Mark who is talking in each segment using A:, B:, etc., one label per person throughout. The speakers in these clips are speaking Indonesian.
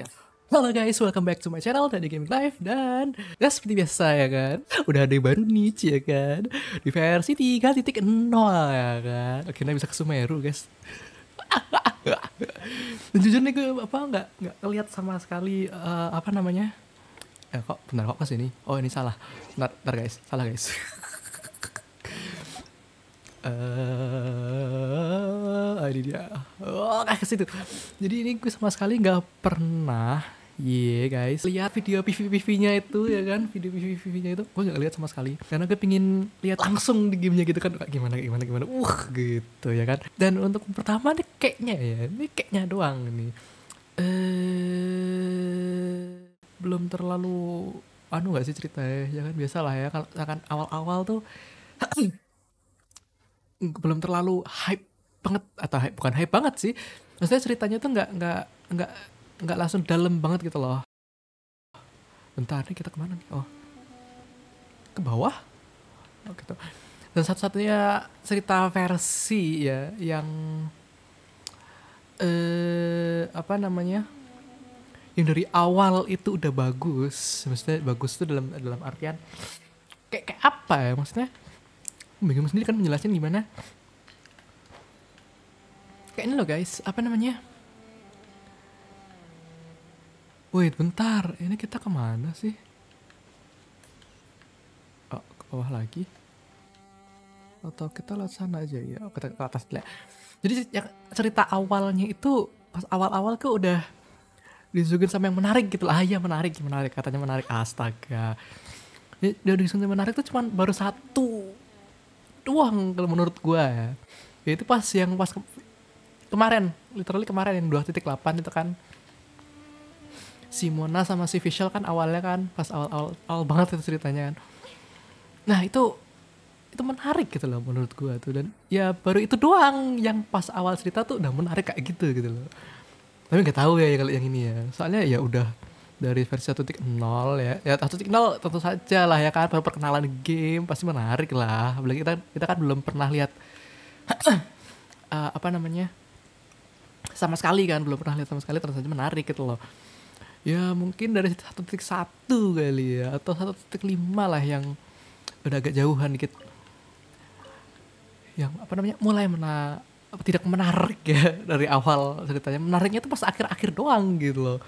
A: Ya. Halo guys, welcome back to my channel Tadi Gaming Live dan ya seperti biasa ya kan, udah ada yang baru nih ya kan di versi 3.0 ya kan. Oke, nah bisa ke Sumeru guys. dan jujur nih gue apa nggak nggak ngeliat sama sekali uh, apa namanya? Eh kok benar kok kesini? Oh ini salah. Bentar, bentar guys, salah guys. eh uh, ini dia oh kayak situ jadi ini gue sama sekali nggak pernah Iya yeah, guys, lihat video PVP-nya itu ya kan, video PVP-nya itu, gue nggak lihat sama sekali, karena gue pingin lihat langsung di gamenya gitu kan, gimana gimana gimana, uh gitu ya kan. Dan untuk pertama nih kayaknya ya, ini kayaknya doang nih, eh belum terlalu anu gak sih ceritanya, ya kan biasalah ya, kalau akan awal-awal tuh belum terlalu hype banget atau hype, bukan hype banget sih maksudnya ceritanya tuh nggak nggak nggak nggak langsung dalam banget gitu loh bentar nih kita kemana nih oh ke bawah oh, gitu dan satu-satunya cerita versi ya yang eh apa namanya yang dari awal itu udah bagus maksudnya bagus tuh dalam dalam artian kayak kayak apa ya maksudnya bingung sendiri kan menjelaskan gimana kayak ini loh guys apa namanya wait bentar ini kita kemana sih oh, ke bawah lagi atau kita lewat sana aja ya oh, kita ke atas lihat jadi ya, cerita awalnya itu pas awal-awal ke udah disuguhin sama yang menarik gitu lah Ayah ya menarik menarik katanya menarik astaga dia udah disuguhin menarik tuh cuman baru satu uang kalau menurut gue ya. ya itu pas yang pas ke kemarin literally kemarin yang 2.8 itu kan si Mona sama si Vishal kan awalnya kan pas awal-awal awal banget itu ceritanya kan nah itu itu menarik gitu loh menurut gue tuh dan ya baru itu doang yang pas awal cerita tuh udah menarik kayak gitu gitu loh tapi nggak tahu ya kalau yang ini ya soalnya ya udah dari versi 1.0 ya. Ya 1.0 tentu saja lah ya kan baru perkenalan game pasti menarik lah. Apalagi kita kita kan belum pernah lihat uh, apa namanya? sama sekali kan belum pernah lihat sama sekali tentu saja menarik gitu loh. Ya mungkin dari 1.1 kali ya atau 1.5 lah yang udah agak jauhan dikit. Yang apa namanya? mulai mena tidak menarik ya dari awal ceritanya. Menariknya itu pas akhir-akhir doang gitu loh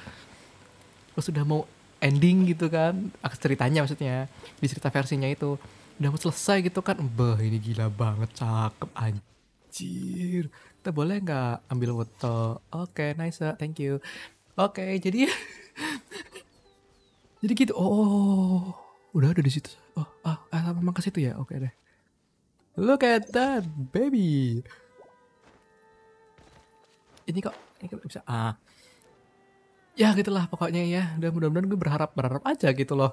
A: terus oh, sudah mau ending gitu kan ceritanya maksudnya di cerita versinya itu udah mau selesai gitu kan bah ini gila banget cakep anjir kita boleh nggak ambil foto oke okay, nice uh, thank you oke okay, jadi jadi gitu oh, oh, oh. udah ada di situ oh ah, ah memang ke situ ya oke okay, deh look at that baby ini kok ini kok bisa ah ya gitulah pokoknya ya dan mudah-mudahan gue berharap berharap aja gitu loh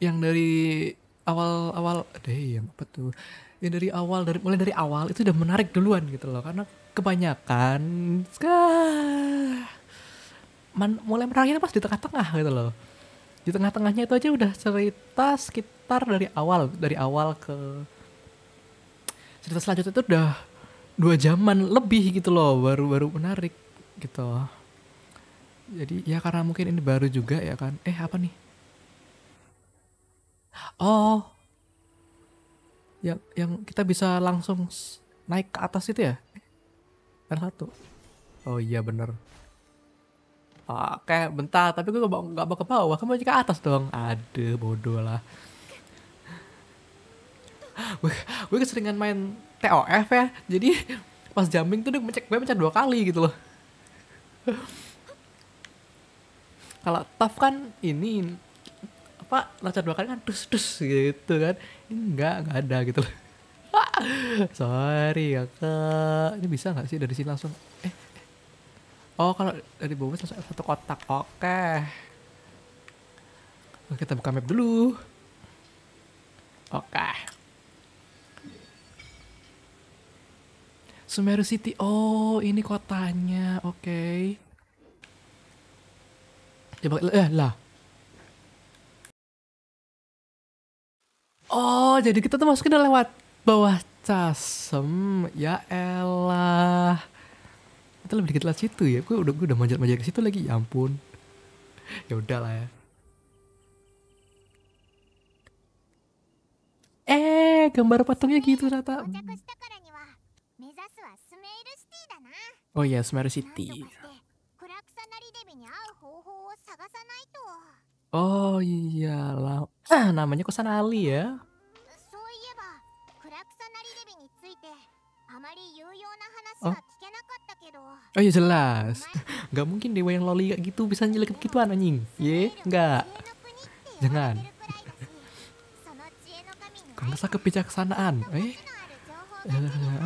A: yang dari awal awal deh, yang apa tuh yang dari awal dari mulai dari awal itu udah menarik duluan gitu loh karena kebanyakan ah, man, mulai menariknya pas di tengah-tengah gitu loh di tengah-tengahnya itu aja udah cerita sekitar dari awal dari awal ke cerita selanjutnya itu udah dua jaman lebih gitu loh baru baru menarik gitu jadi ya karena mungkin ini baru juga ya kan eh apa nih oh yang yang kita bisa langsung naik ke atas itu ya R1 oh iya bener Oke, ah, bentar. Tapi gue gak mau ke bawah. Kamu aja ke atas dong. Aduh, bodoh lah. gue keseringan main TOF ya. Jadi pas jumping tuh dia mencet gue mencet dua kali gitu loh kalau tough kan ini apa loncat dua kali kan dus dus gitu kan ini enggak enggak ada gitu loh sorry ya kak ini bisa nggak sih dari sini langsung eh, eh. oh kalau dari bawah langsung satu kotak oke okay. kita buka map dulu oke okay. Sumeru City oh ini kotanya oke okay. Dia pakai eh lah. Oh, jadi kita tuh masukin lewat bawah casem. Ya elah. Itu lebih dikit lah situ ya. Gue udah gue udah manjat-manjat ke situ lagi. Ya ampun. ya udahlah ya. Eh, gambar patungnya gitu rata. Ya, oh iya, Semeru City. Oh iya, ah, namanya Ali ya. Oh. Oh ya jelas. Gak mungkin dewa yang loli kayak gitu bisa nyelekit gituan anjing. Ye, enggak. Jangan. Kerasa kebijaksanaan. Eh? eh.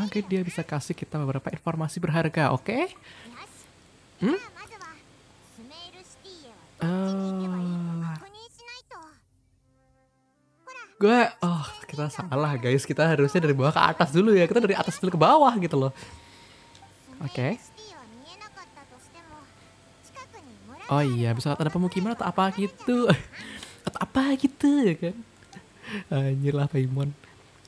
A: Oke, okay, dia bisa kasih kita beberapa informasi berharga, oke? Okay? Hmm? Nah, gue, oh kita salah guys, kita harusnya dari bawah ke atas dulu ya, kita dari atas dulu ke bawah gitu loh. Oke. Okay. Oh iya, bisa ada pemukiman atau apa gitu, atau apa gitu ya kan? Anjir lah Paimon.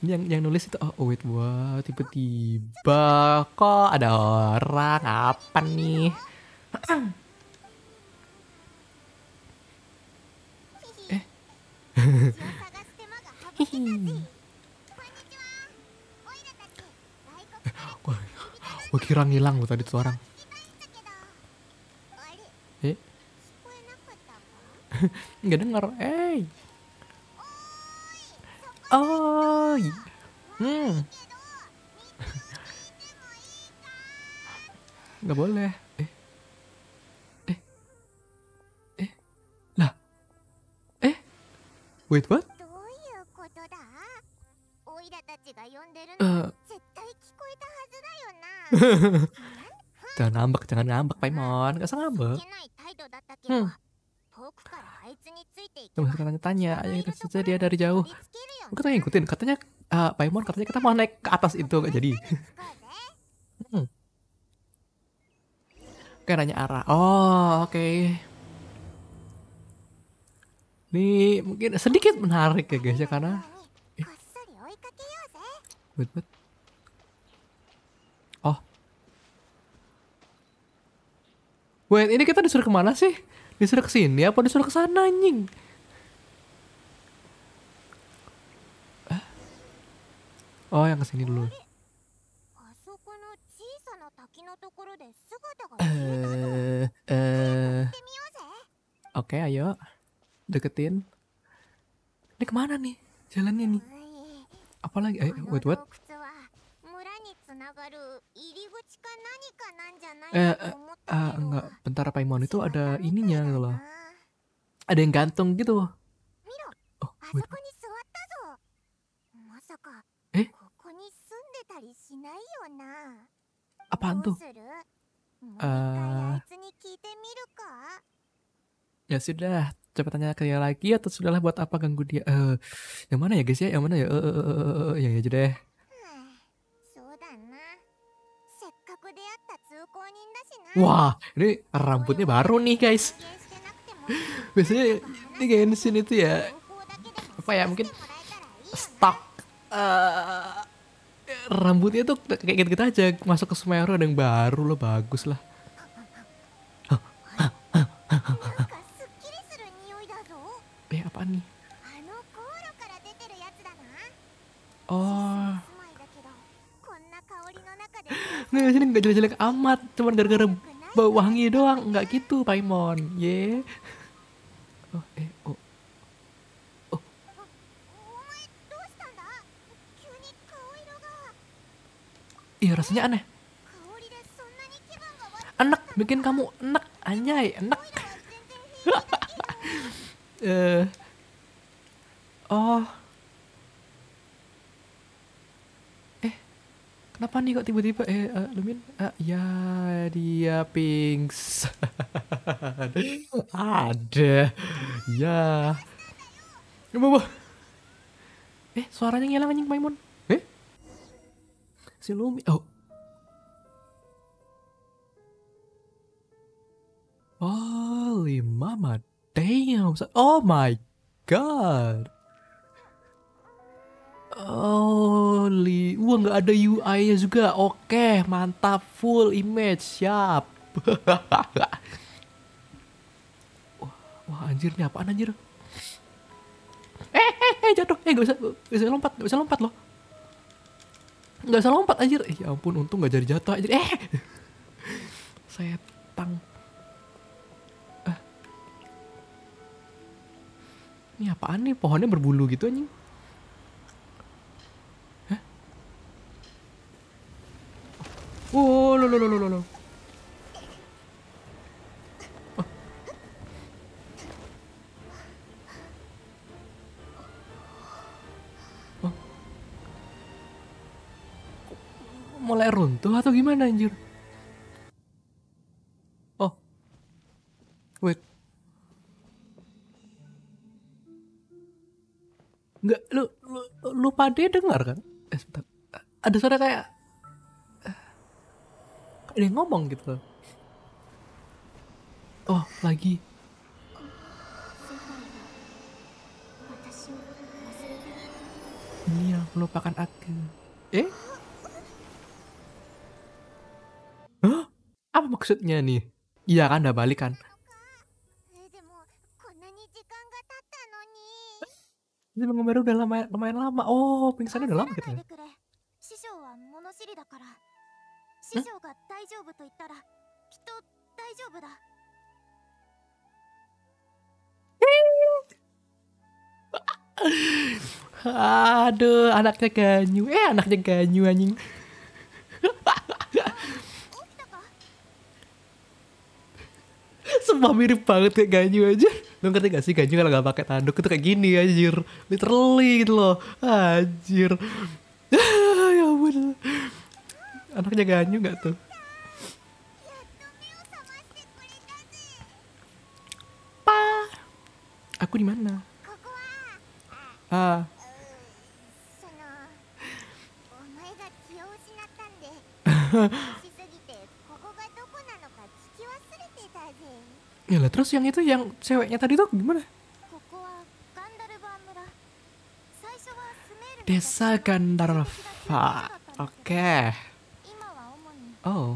A: yang yang nulis itu oh, oh wait wow tiba-tiba kok ada orang apa nih? gue, kira ngilang gue tadi tuh orang. Eh? Nggak dengar, eh. Oh, hmm. Nggak boleh. Wait, what? Uh. jangan ngambek, jangan ngambek, Paimon. Gak usah ngambek. Hmm. Cuma tanya, tanya, ayo kita saja dia dari jauh. Kita ngikutin, katanya uh, Paimon katanya kita mau naik ke atas itu, gak jadi. hmm. Kayak nanya arah. Oh, oke. Okay. Nih mungkin sedikit menarik ya guys ya karena wait, bet Oh. Wait ini kita disuruh kemana sih? Disuruh kesini apa disuruh kesana sana anjing? Oh yang kesini dulu. Eh, eh, Oke, okay, ayo deketin ini kemana nih jalannya nih apalagi eh wait what eh, eh eh enggak bentar Paimon itu ada ininya gitu loh ada yang gantung gitu oh wait, what? eh apaan tuh uh, ya sudah coba tanya ke dia lagi atau sudahlah buat apa ganggu dia eh uh, yang mana ya guys ya yang mana ya eh uh, uh, uh, uh, uh, yang aja deh Wah, ini rambutnya baru nih guys. Biasanya di Genshin itu ya apa ya mungkin stuck uh, rambutnya tuh kayak gitu, -gitu aja masuk ke Semeru ada yang baru lah bagus lah. jelek-jelek amat cuman gara-gara bau wangi doang nggak gitu Paimon ye yeah. oh eh oh oh iya rasanya aneh enak bikin kamu enak anjay enak uh, eh. oh kenapa nih kok tiba-tiba eh uh, Lumin uh, ya dia pings ada iya. ya Bobo. Eh, suaranya ngilang anjing Maimun. Eh? Si Lumin Oh. Holy mama damn. Oh my god. Oh, wah nggak ada UI-nya juga. Oke, mantap, full image, siap. wah, wah anjir, ini apaan anjir? Eh, eh, eh, jatuh. Eh, nggak bisa, gak bisa lompat, nggak bisa lompat loh. Nggak bisa lompat anjir. Eh, ya ampun, untung nggak jadi jatuh anjir. Eh, saya tang. Eh. Ini apaan nih? Pohonnya berbulu gitu anjing. Oh, lo, lo, lo, lo, lo. Oh. Oh. Mulai runtuh atau gimana anjir? Oh. Wait. Enggak, lu, lu, lu pade dengar kan? Eh, sebentar. Ada suara kayak ada yang ngomong gitu oh lagi ini yang melupakan aku eh Hah? apa maksudnya nih iya kan udah balik kan Ini baru udah lama, lumayan lama. Oh, pingsannya udah lama gitu ya.
B: 師匠が大丈夫と言ったらきっと大丈夫だ
A: Aduh, anaknya ganyu. Eh, anaknya ganyu anjing. Semua mirip banget kayak ganyu aja. Lo ngerti gak sih ganyu kalau gak pakai tanduk itu kayak gini anjir. Literally gitu loh. Anjir. ya ampun anak jaga Hanyu nggak tuh pa aku di mana ah ya lah terus yang itu yang ceweknya tadi tuh gimana Desa Gandarva Oke okay. Oh.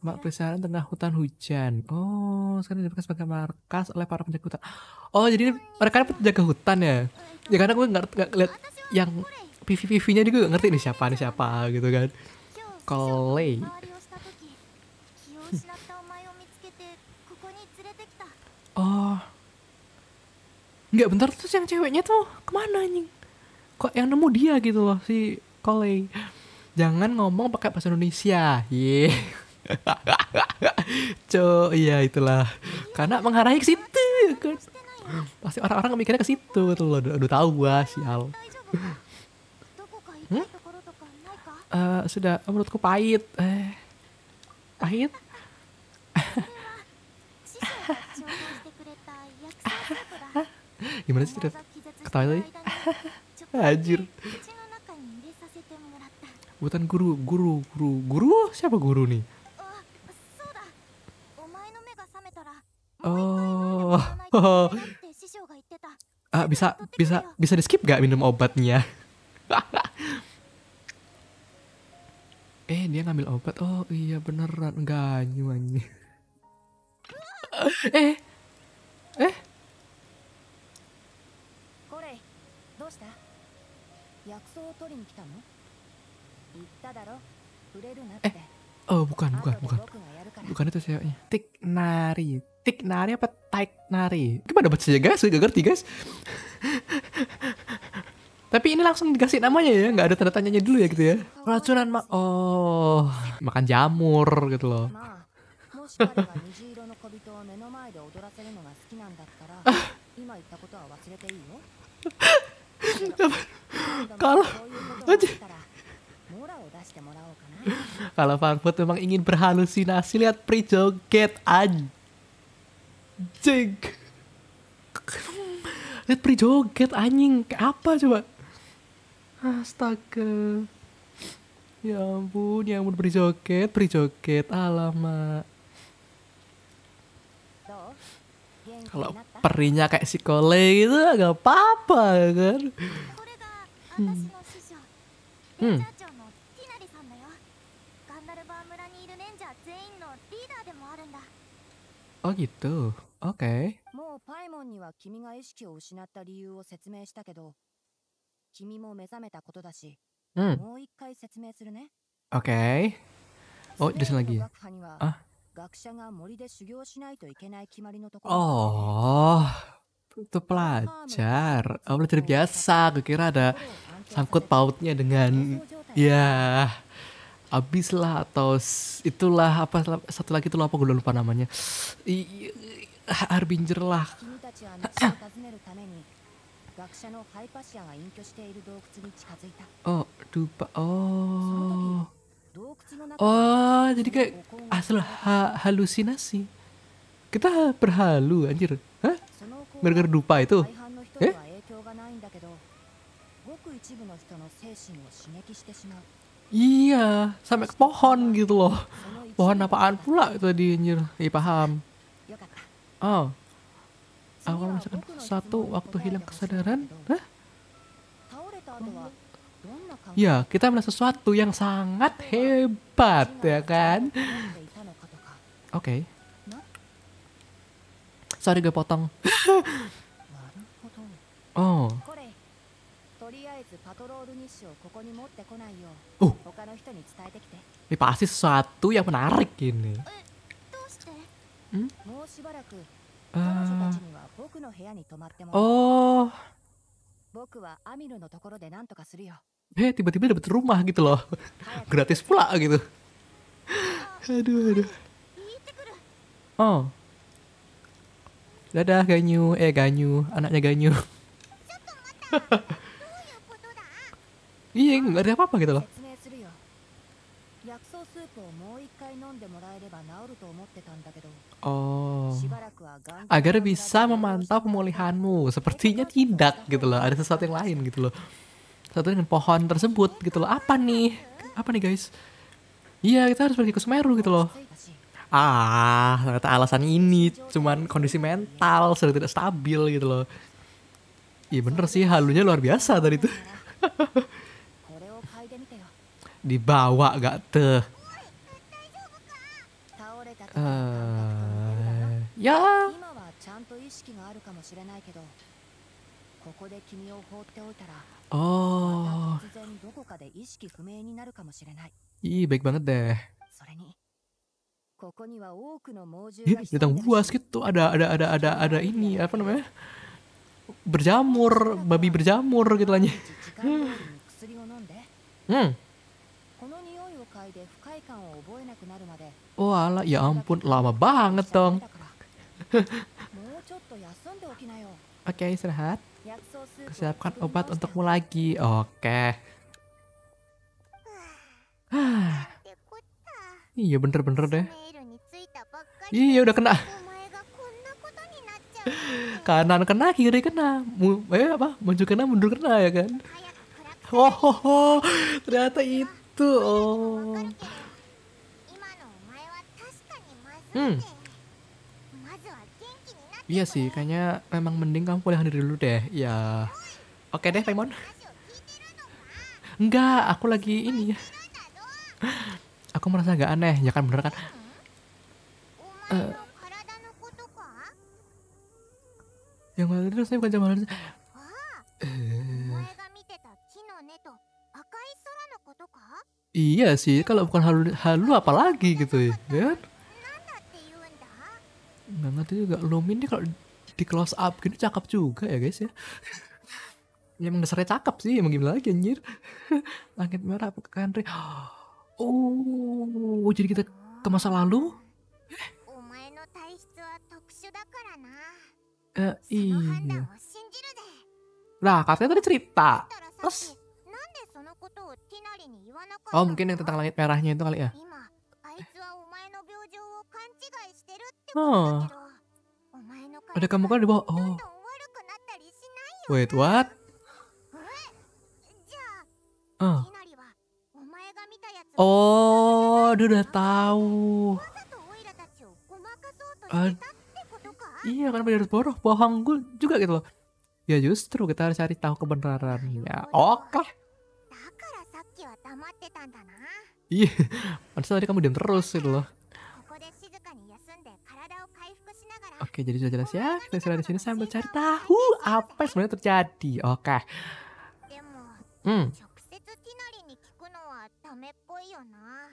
A: Mak ya? pesanan tengah hutan hujan. Oh, sekarang diberikan sebagai markas oleh para penjaga hutan. Oh, jadi mereka penjaga hutan ya? Ya karena gue nggak nggak ngeliat yang PV-PV-nya juga gak ngerti ini siapa ini siapa gitu kan. Kolei. Oh. Nggak bentar terus yang ceweknya tuh kemana anjing? Kok yang nemu dia gitu loh si Kolei jangan ngomong pakai bahasa Indonesia. Ye. Yeah. Cok, iya itulah. Karena mengarahnya ke situ. Pasti orang-orang mikirnya ke situ tuh loh. Udah tahu gua sial. Hmm? Eh, sudah oh, menurutku pahit. Eh, pahit? Gimana sih cerita ketawa tadi? Anjir hutan guru guru guru guru siapa guru nih oh ah bisa bisa bisa di skip gak minum obatnya eh dia ngambil obat oh iya beneran ganyuannya. eh eh
C: 薬草を取りに来たの Eh,
A: oh bukan, bukan, bukan. Bukan itu ceweknya. Tik nari. Tik nari apa taik nari? Gimana saja guys? Gak ngerti guys. Tapi ini langsung dikasih namanya ya, nggak ada tanda tanyanya dulu ya gitu ya. racunan mak, oh makan jamur gitu
C: loh. Kalau
A: Kalau Frankfurt memang ingin berhalusinasi, lihat pre joget anjing. Lihat pre joget anjing, apa coba? Astaga. Ya ampun, ya ampun pre joget, pre joget, alamak. Kalau perinya kayak si Kole gitu, gak apa-apa kan. Nah, hmm. hmm. Oh gitu. Oke. Okay. Oke. Okay. Oh, di lagi.
C: Ah. Oh,
A: itu pelajar. Oh, pelajar biasa. Kukira ada sangkut pautnya dengan ya. Yeah abis lah atau itulah apa satu lagi itu apa gue lupa namanya Harbinger lah oh dupa oh
C: oh jadi kayak
A: asal ha halusinasi kita berhalu anjir hah gara dupa itu eh, eh? Iya, sampai ke pohon gitu loh. Pohon apaan pula tadi anjir? Iya paham. Oh. Aku merasakan satu waktu hilang kesadaran. Hah? Ya, kita melihat sesuatu yang sangat hebat, ya kan? Oke. Okay. Sorry gue potong.
C: oh. Uh.
A: Ini pasti sesuatu yang menarik ini.
C: Hmm? Uh. Oh.
A: Eh, tiba-tiba dapat rumah gitu loh. Gratis pula gitu. aduh, aduh. Oh. Dadah Ganyu, eh Ganyu, anaknya Ganyu. Iya, iya nggak ada apa-apa gitu loh Oh, agar bisa memantau pemulihanmu. Sepertinya tidak gitu loh. Ada sesuatu yang lain gitu loh. Satu dengan pohon tersebut gitu loh. Apa nih? Apa nih guys? Iya kita harus pergi ke Semeru gitu loh. Ah, ternyata alasan ini cuman kondisi mental sudah tidak stabil gitu loh. Iya bener sih halunya luar biasa tadi tuh. dibawa gak tuh uh, eh, ya oh Ih, baik banget deh. Ih, datang buas gitu. Ada ada ada ada ada ini apa namanya? Berjamur, babi berjamur gitu lah. Hmm. Wah, ala, ya ampun, lama banget dong. Oke, okay, istirahat. Siapkan obat untukmu lagi. Oke. Okay. iya, bener-bener deh. Iya, udah kena. Kanan kena, kiri kena. Mu eh apa? Maju kena, mundur kena ya kan? Oh, oh, oh. ternyata iya. itu gitu oh hmm iya sih kayaknya memang mending kamu pulang diri dulu deh ya oke deh Raymond enggak aku lagi ini ya aku merasa agak aneh ya kan bener kan eh. yang mana itu saya bukan jam eh Iya sih, kalau bukan halu, halu apa lagi gitu ya, ya kan? Nggak ngerti juga, Lumin ini kalau di close up gini cakep juga ya guys ya Ya emang dasarnya cakep sih, emang gimana lagi anjir Langit merah, country Oh, jadi kita ke masa lalu? Eh, eh iya. Lah, katanya tadi cerita. Terus Oh mungkin yang tentang langit merahnya itu kali ya Oh Ada kamu kan di bawah Oh Wait what? Oh Oh dia udah tahu Iya kan? dia harus bodoh Bohong gue juga gitu loh Ya justru kita harus cari tahu kebenarannya Oke okay. Iya, pantas tadi kamu diam terus gitu loh. Ya, Oke, jadi sudah jelas ya. Kita sudah di sini sambil cari tahu apa sebenarnya terjadi. Oke. Hmm.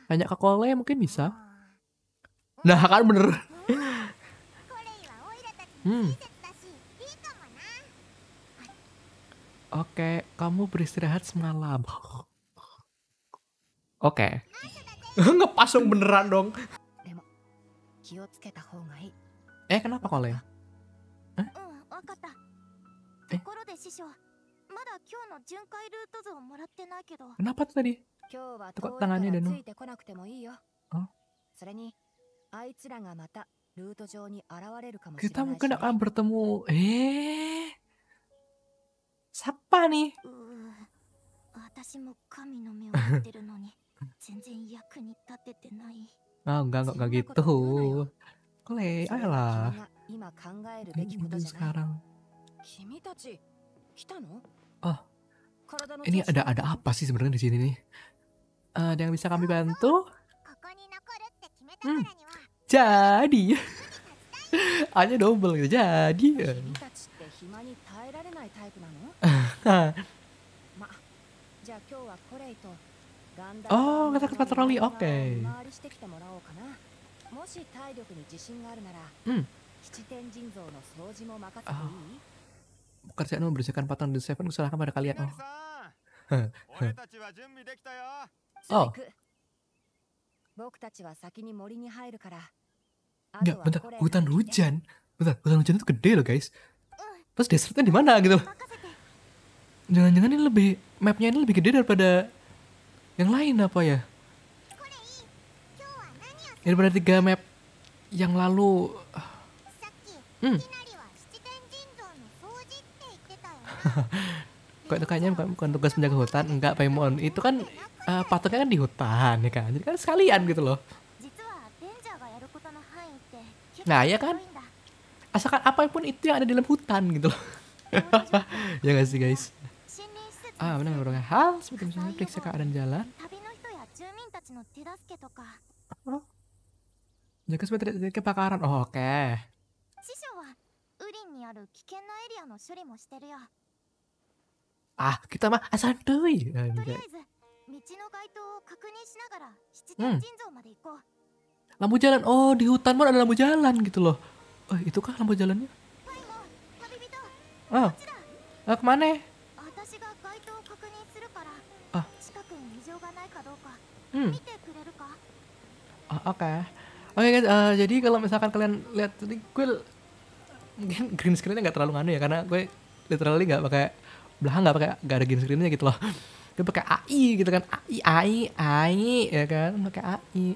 A: Tanya ke Kole mungkin bisa. Nah, kan bener. hmm. Oke, kamu beristirahat semalam. Oke. Okay. Ngepasung beneran dong. Eh kenapa
C: Kole? Mm, eh? Kenapa tadi? Tekuk tangannya dan oh?
A: Kita mungkin akan bertemu. Eh? Siapa nih?
C: Uh, Ah,
A: oh, enggak, enggak, enggak gitu. Clay, ayolah.
C: Ini sekarang. Oh, ini ada ada
A: apa sih sebenarnya di sini nih? Uh, ada yang bisa kami bantu? Hmm, jadi, hanya double gitu. Jadi.
C: Oh, kata patroli. Oke. Okay. Hmm. Oh.
A: Pekerjaan membersihkan patung di Seven kesalahan pada kalian. Oh. oh. Enggak, bentar. Hutan hujan. Bentar, hutan hujan itu gede loh, guys. Terus desertnya di mana gitu Jangan-jangan ini lebih mapnya ini lebih gede daripada yang lain apa ya? Ini berarti tiga map yang lalu. Ah. Hmm. Kok itu kayaknya bukan, bukan tugas menjaga hutan, enggak Paimon. Itu kan uh, eh, patungnya kan di hutan ya kan. Jadi kan sekalian gitu loh. Nah, ya kan? Asalkan apapun itu yang ada di dalam hutan gitu loh. ya gak sih guys? Ah, benar mendorongnya. Hal seperti misalnya periksa keadaan jalan. Jaga ya, oh. supaya tidak terjadi kebakaran. Oh, oke. Okay. Ah, kita mah asal dui. Ah, hmm. Lampu jalan. Oh, di hutan mana ada lampu jalan gitu loh. Eh, oh, itu kah lampu jalannya? Oh, oh kemana
B: Hmm.
A: Kan ah, oke. Oke guys, uh, jadi kalau misalkan kalian lihat tadi gue mungkin green screennya nggak terlalu nganu ya karena gue literally nggak pakai belahan nggak pakai nggak ada green screennya gitu loh. Gue pakai AI gitu kan AI AI AI ya kan pakai AI.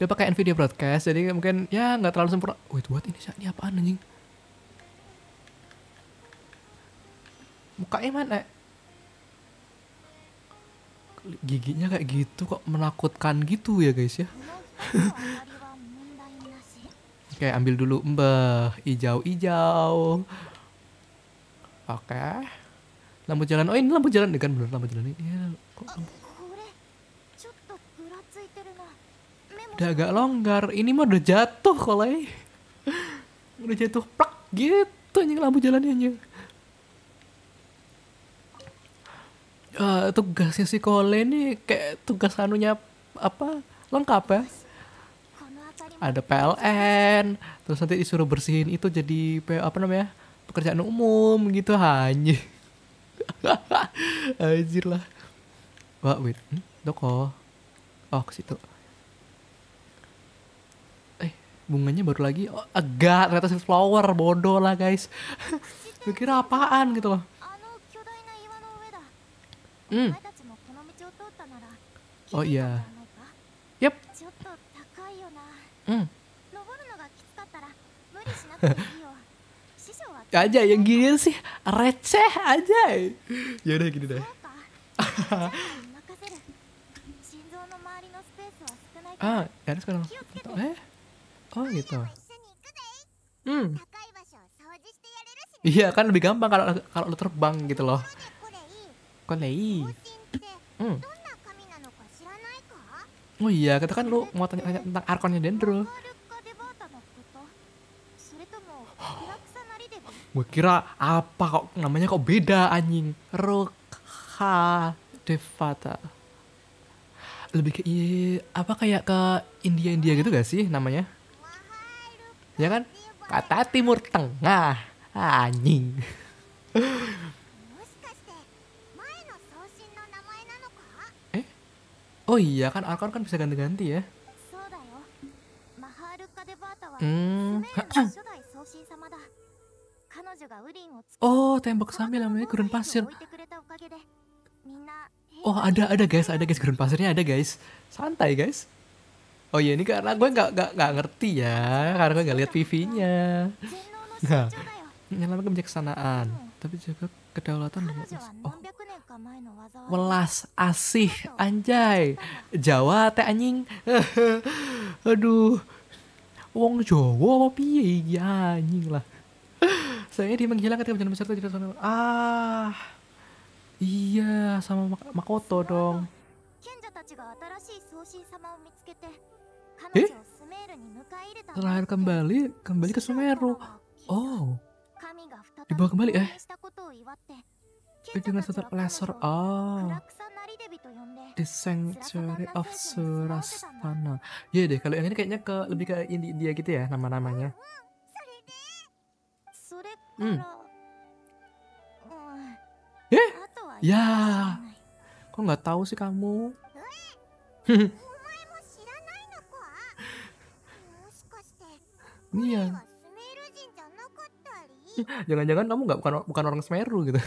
A: gue pakai Nvidia Broadcast jadi mungkin ya nggak terlalu sempurna. Wait what ini ini apaan anjing? Mukanya mana? giginya kayak gitu kok menakutkan gitu ya guys ya Oke ambil dulu mbah hijau-hijau Oke Lampu jalan, oh ini lampu jalan deh kan bener lampu jalan ini ya, kok lampu... Udah agak longgar, ini mah udah jatuh kalau udah jatuh plak gitu anjing lampu jalannya anjing uh, tugasnya si Kole ini kayak tugas anunya apa lengkap ya ada PLN terus nanti disuruh bersihin itu jadi apa namanya pekerjaan umum gitu hanya anjir lah wah wait hmm? doko oh ke situ eh bunganya baru lagi oh, agak ternyata flower bodoh lah guys kira apaan gitu loh Mm. Oh yeah. Yep. Mm. aja yang gini sih receh aja. ya udah gini deh. ah, ya sekarang. Eh? Oh gitu. Hmm. Iya kan lebih gampang kalau kalau lo terbang gitu loh. Hmm. Oh iya, katakan kan lu mau tanya, -tanya tentang arkonnya Dendro. Gue kira apa kok namanya kok beda anjing. Rukha Devata. Lebih ke iya, apa kayak ke India-India gitu gak sih namanya? Ya kan? Kata Timur Tengah. Anjing. Oh iya kan Arkon kan bisa ganti-ganti ya. Hmm. Oh, tembok sambil namanya gurun pasir. Oh, ada ada guys, ada guys gurun pasirnya ada guys. Santai guys. Oh iya ini karena gue nggak nggak nggak ngerti ya, karena gue nggak lihat PV-nya. Nah, lama kebijaksanaan, hmm. tapi juga kedaulatan oh. welas asih anjay Jawa teh anjing aduh wong Jawa apa piye ya anjing lah saya dia menghilang ketika berjalan peserta cerita sana ah iya sama Mak Makoto dong eh? Terakhir eh? kembali, kembali ke Sumeru. Oh, Dibawa kembali eh. eh dengan satu laser. Oh. The Sanctuary of Surastana. Iya yeah, deh, kalau yang ini kayaknya ke lebih ke India gitu ya nama-namanya. Hmm. Eh? Ya. Kok nggak tahu sih kamu? Iya. Jangan-jangan kamu nggak bukan bukan orang Semeru gitu.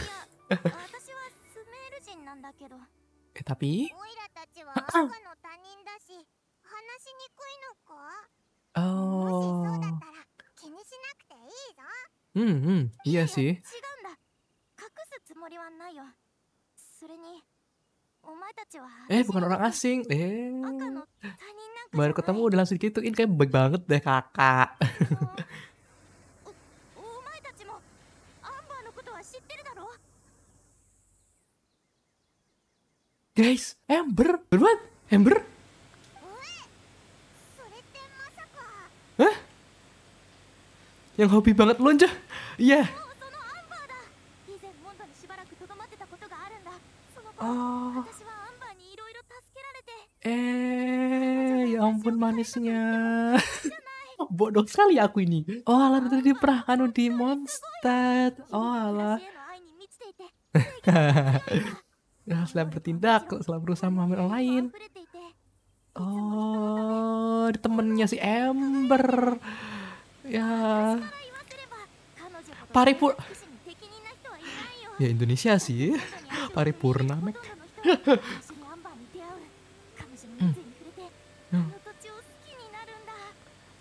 A: Iya, eh tapi. Oh. Hmm, hmm, iya, iya sih. Iya, eh bukan orang asing eh baru ketemu udah langsung gituin kayak baik banget deh kakak oh. Guys, Amber, berbuat, Amber? Yang hobi banget loncat? Ah? Iya. Yeah. Oh. Eh, ya ampun manisnya. bodoh sekali aku ini oh alah tadi di perah anu di monster oh alah nah, ya, setelah bertindak setelah berusaha mengambil orang lain oh di temennya si Ember ya paripur ya Indonesia sih paripurna mek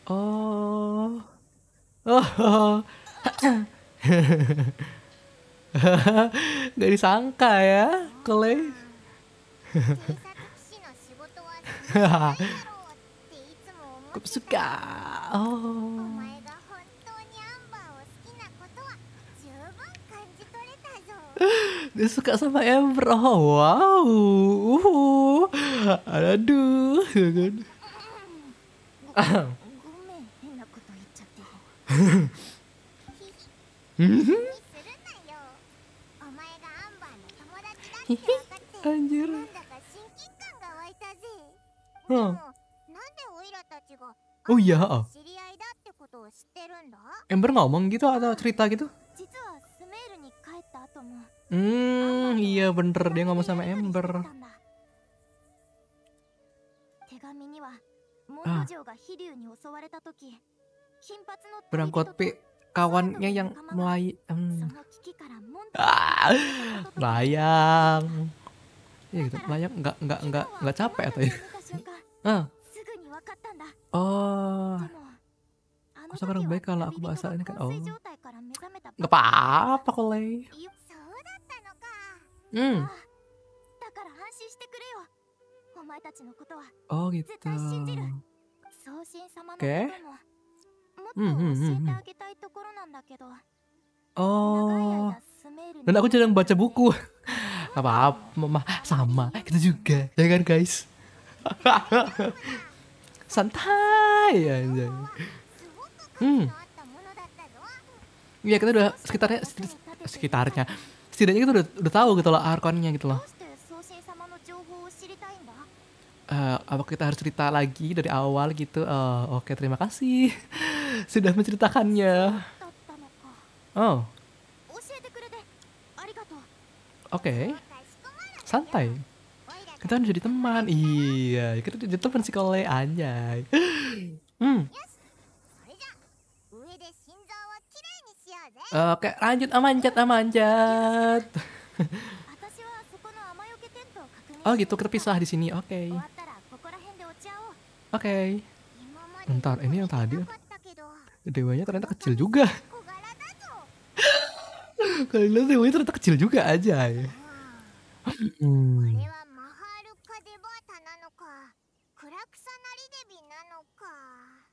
A: Oh. Oh. Gak disangka ya, Kole. Aku suka. Oh. Dia suka sama Ember. Oh, wow. Uhuh. Aduh. Anjir. Hmm. Oh iya. Ember ngomong gitu atau cerita gitu? Hmm, iya bener dia ngomong sama Ember. Ah berangkat P kawannya yang melay hmm. ah, layang ya gitu layang nggak nggak nggak nggak capek atau ya ah. oh aku sekarang baik kalau aku bahasa ini kan oh nggak apa-apa kolei hmm
B: oh gitu oke
A: Oh. Dan aku jarang baca buku. Apa-apa, mama sama kita juga, ya kan guys? Santai ya. Hmm. Ya kita udah sekitarnya sekitarnya setidaknya kita udah udah tahu gitu loh arkonnya gitu loh. Uh, apa kita harus cerita lagi dari awal gitu? Uh, Oke okay, terima kasih sudah menceritakannya. Oh. Oke. Okay. Santai. Kita kan jadi teman. Iya, kita jadi teman si Kole anjay. Hmm. Oke, lanjut amanjat amanjat. oh gitu, terpisah di sini. Oke. Okay. Oke. Okay. Bentar, ini yang tadi dewanya ternyata kecil juga kalau dewanya ternyata kecil juga aja ya. hmm.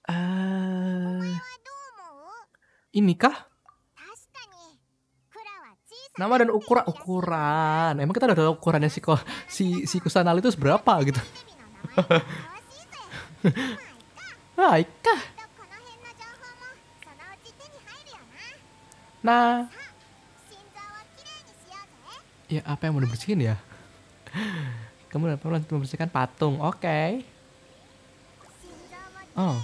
A: ah. ini kah? Nama dan ukuran ukuran. Emang kita udah ukurannya si ko, si si Kusanali itu seberapa gitu? Aika. Nah. Ya apa yang mau dibersihin ya? Kamu dapat membersihkan patung. Oke. Okay. Oh.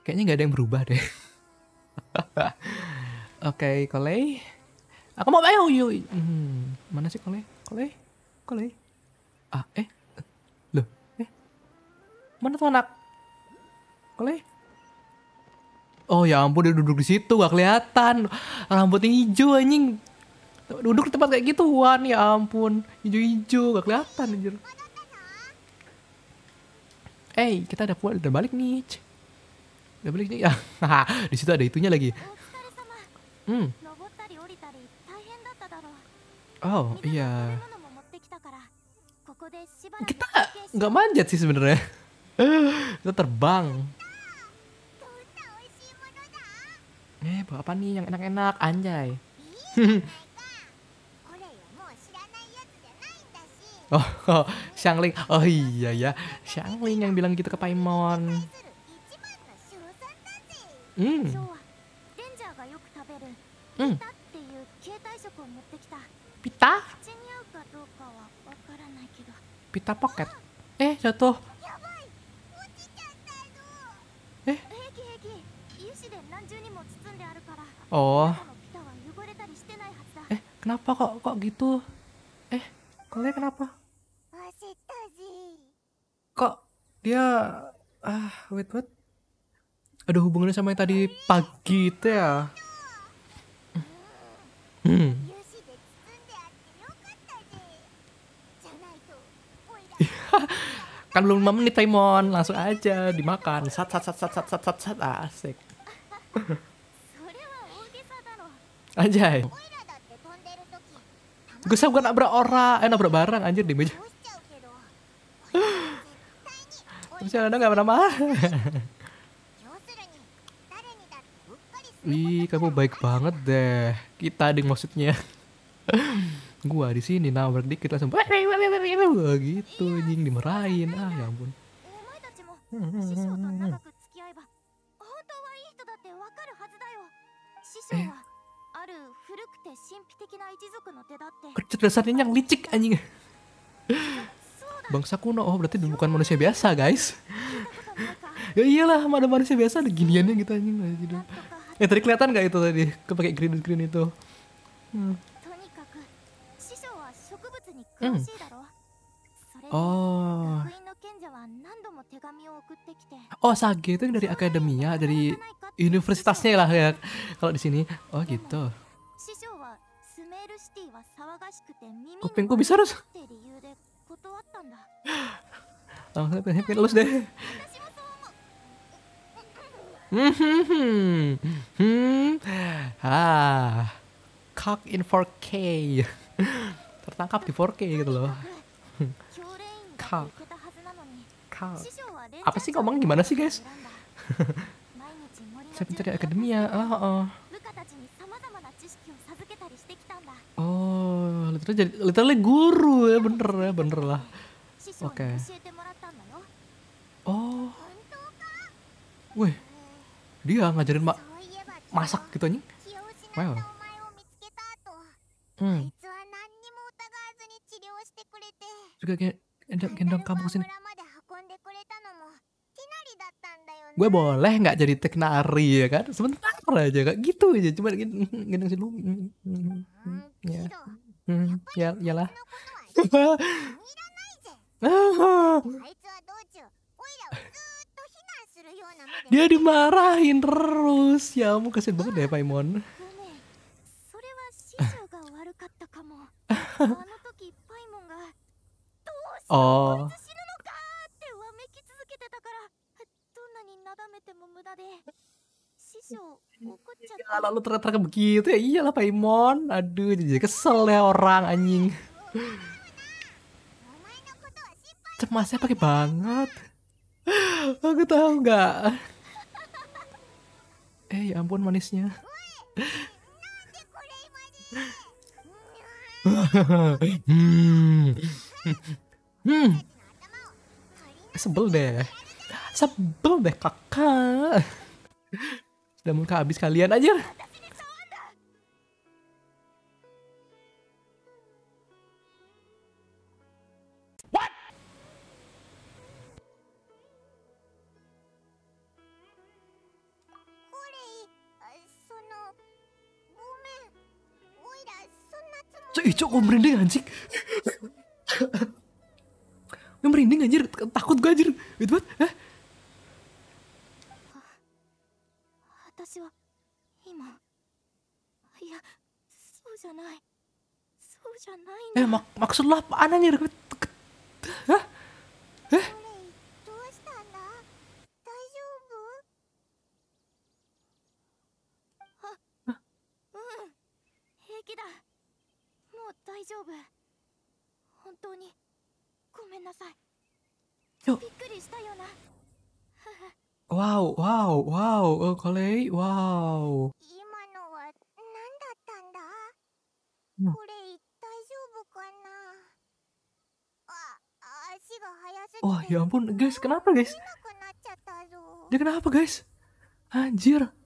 A: Kayaknya nggak ada yang berubah deh. Oke, okay, Kolei. Aku mau ayo yuk. Hmm, mana sih Kolei? Kolei? Kolei? Ah, eh. Loh, eh. Mana tuh anak? Kolei? Oh ya ampun dia duduk di situ gak kelihatan. Rambutnya hijau anjing. Duduk di tempat kayak gitu Wan ya ampun. Hijau-hijau gak kelihatan anjir. Eh, hey, kita ada pulang, udah balik nih. Udah balik nih. ya di situ ada itunya lagi. Hmm. Oh, iya. Kita nggak manjat sih sebenarnya. kita terbang. Eh, bawa apa nih yang enak-enak? Anjay. oh, oh, Xiangling. Oh iya ya. Xiangling yang bilang gitu ke Paimon. Hmm. Hmm. Pita? Pita pocket. Eh, jatuh. Oh. Eh, kenapa kok kok gitu? Eh, kalian kenapa? Kok dia ah wait wait ada hubungannya sama yang tadi pagi itu ya? Hmm. kan belum 5 menit Taimon langsung aja dimakan sat sat sat sat sat sat sat, sat asik Anjay. Gue sab gak nabrak orang, eh nabrak barang anjir di meja. Terus Anda gak pernah marah. Ih, kamu baik banget deh. Kita ding maksudnya. gua di sini nabrak dikit langsung oh, gitu anjing dimerahin. Ah, ya ampun.
B: Hmm, hmm, hmm,
A: eh kecerdasan yang licik anjing bangsa kuno oh berarti bukan manusia biasa guys ya iyalah ada manusia biasa ada giniannya gitu anjing Eh ya tadi kelihatan gak itu tadi kepake green green itu hmm. hmm. oh Oh, Sage itu dari akademia, dari universitasnya lah ya. Kalau di sini, oh iya, gitu. Kupingku bisa harus. Langsung pengen lulus deh. Hmm hmm, hmm, hmm, ah, cock in 4K, tertangkap di 4K gitu loh. Cock hal. Apa sih ngomong gimana sih guys? Saya pencari akademia. Oh, oh. Oh, literally jadi literally guru ya bener ya bener lah. Oke. Okay. Oh. Weh, Dia ngajarin mak masak gitu nih. Wow. Hmm. Juga gendong kamu kesini gue boleh nggak jadi teknari ya kan sebentar aja kak gitu aja cuma gini gini sih lu ya ya lah dia dimarahin terus ya kamu kasih banget deh Paimon oh Ya, lalu ternyata teriak begitu ya iyalah Paimon aduh jadi kesel ya orang anjing cemasnya pakai banget aku tahu nggak eh ya ampun manisnya hmm. hmm. sebel deh Sebel deh kakak. Udah muka habis kalian aja. What? Cok, gue merinding anjing. gue merinding anjir, takut gue anjir. Gitu banget, eh?
B: 私は今いやそうじゃないそうじゃない
A: えま、マクスラップアナニルええどうしたんだ大丈夫
B: あうん平気だもう大丈夫本当にごめんなさいびっくり
A: したよな。Wow, wow, wow, uh, Kole, wow. Wah, hmm. oh, ya ampun, guys, kenapa, guys? Dia kenapa, guys? Anjir.